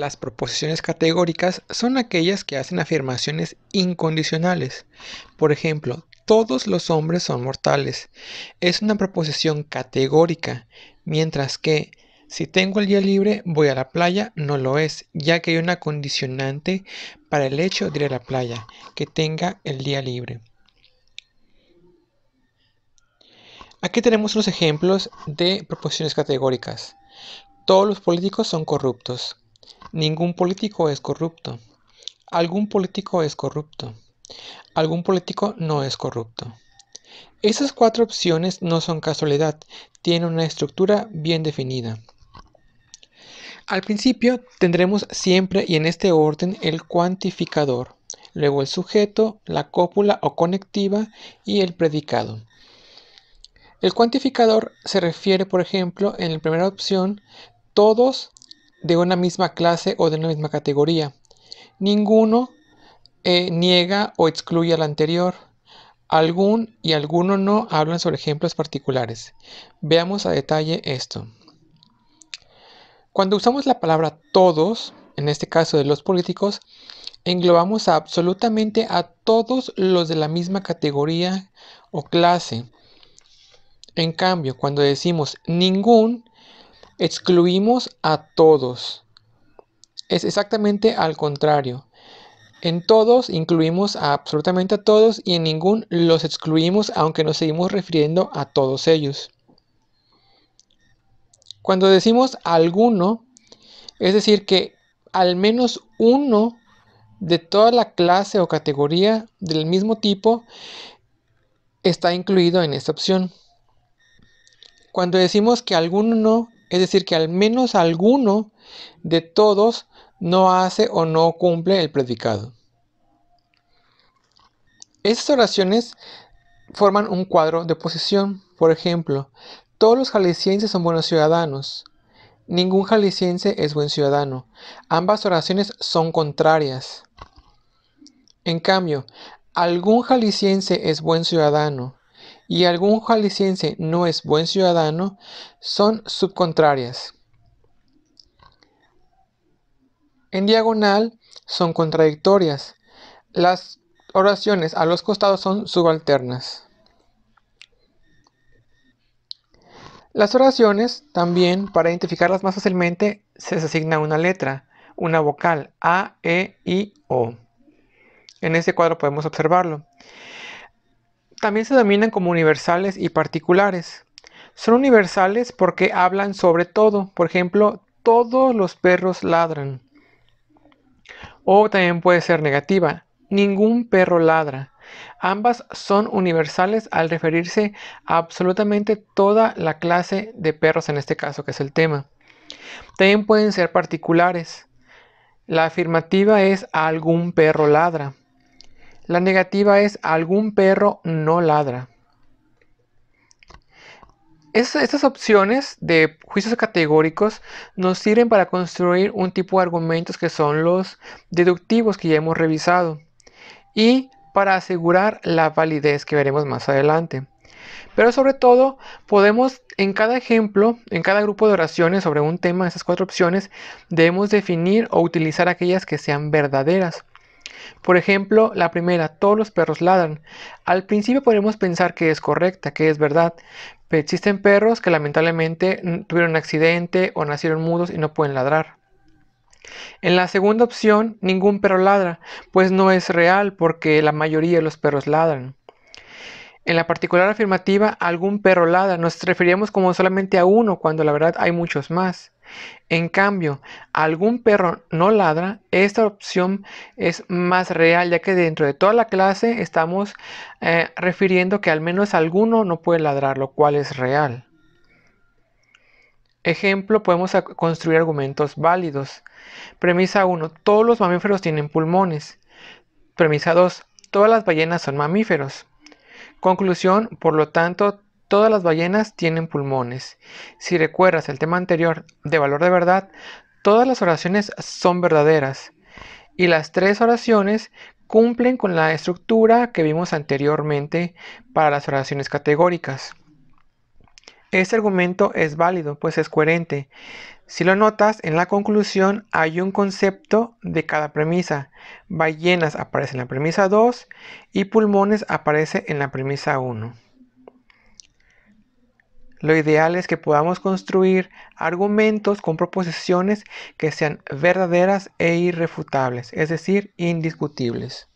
Las proposiciones categóricas son aquellas que hacen afirmaciones incondicionales. Por ejemplo, todos los hombres son mortales. Es una proposición categórica, mientras que si tengo el día libre, voy a la playa, no lo es, ya que hay una condicionante para el hecho de ir a la playa, que tenga el día libre. Aquí tenemos unos ejemplos de proposiciones categóricas. Todos los políticos son corruptos. Ningún político es corrupto. Algún político es corrupto. Algún político no es corrupto. Esas cuatro opciones no son casualidad, tienen una estructura bien definida. Al principio tendremos siempre y en este orden el cuantificador, luego el sujeto, la cópula o conectiva y el predicado. El cuantificador se refiere, por ejemplo, en la primera opción, todos de una misma clase o de una misma categoría. Ninguno eh, niega o excluye al anterior. Algún y alguno no hablan sobre ejemplos particulares. Veamos a detalle esto. Cuando usamos la palabra todos, en este caso de los políticos, englobamos absolutamente a todos los de la misma categoría o clase. En cambio, cuando decimos ningún, excluimos a todos. Es exactamente al contrario. En todos incluimos a absolutamente a todos y en ningún los excluimos aunque nos seguimos refiriendo a todos ellos. Cuando decimos alguno, es decir que al menos uno de toda la clase o categoría del mismo tipo está incluido en esta opción. Cuando decimos que alguno no es decir, que al menos alguno de todos no hace o no cumple el predicado. Estas oraciones forman un cuadro de posición. Por ejemplo, todos los jaliscienses son buenos ciudadanos. Ningún jalisciense es buen ciudadano. Ambas oraciones son contrarias. En cambio, algún jalisciense es buen ciudadano y algún jalisciense no es buen ciudadano son subcontrarias. En diagonal son contradictorias. Las oraciones a los costados son subalternas. Las oraciones, también, para identificarlas más fácilmente, se les asigna una letra, una vocal, A, E, I, O. En este cuadro podemos observarlo también se denominan como universales y particulares. Son universales porque hablan sobre todo. Por ejemplo, todos los perros ladran. O también puede ser negativa. Ningún perro ladra. Ambas son universales al referirse a absolutamente toda la clase de perros en este caso que es el tema. También pueden ser particulares. La afirmativa es algún perro ladra. La negativa es algún perro no ladra. estas opciones de juicios categóricos nos sirven para construir un tipo de argumentos que son los deductivos que ya hemos revisado y para asegurar la validez que veremos más adelante. Pero sobre todo, podemos en cada ejemplo, en cada grupo de oraciones sobre un tema, esas cuatro opciones, debemos definir o utilizar aquellas que sean verdaderas. Por ejemplo, la primera, todos los perros ladran. Al principio podemos pensar que es correcta, que es verdad, pero existen perros que lamentablemente tuvieron un accidente o nacieron mudos y no pueden ladrar. En la segunda opción, ningún perro ladra, pues no es real porque la mayoría de los perros ladran. En la particular afirmativa algún perro ladra nos referíamos como solamente a uno cuando la verdad hay muchos más. En cambio, algún perro no ladra, esta opción es más real ya que dentro de toda la clase estamos eh, refiriendo que al menos alguno no puede ladrar, lo cual es real. Ejemplo, podemos construir argumentos válidos. Premisa 1. Todos los mamíferos tienen pulmones. Premisa 2. Todas las ballenas son mamíferos. Conclusión, por lo tanto, todas las ballenas tienen pulmones. Si recuerdas el tema anterior de valor de verdad, todas las oraciones son verdaderas y las tres oraciones cumplen con la estructura que vimos anteriormente para las oraciones categóricas. Este argumento es válido, pues es coherente, si lo notas, en la conclusión hay un concepto de cada premisa. Ballenas aparece en la premisa 2 y pulmones aparece en la premisa 1. Lo ideal es que podamos construir argumentos con proposiciones que sean verdaderas e irrefutables, es decir, indiscutibles.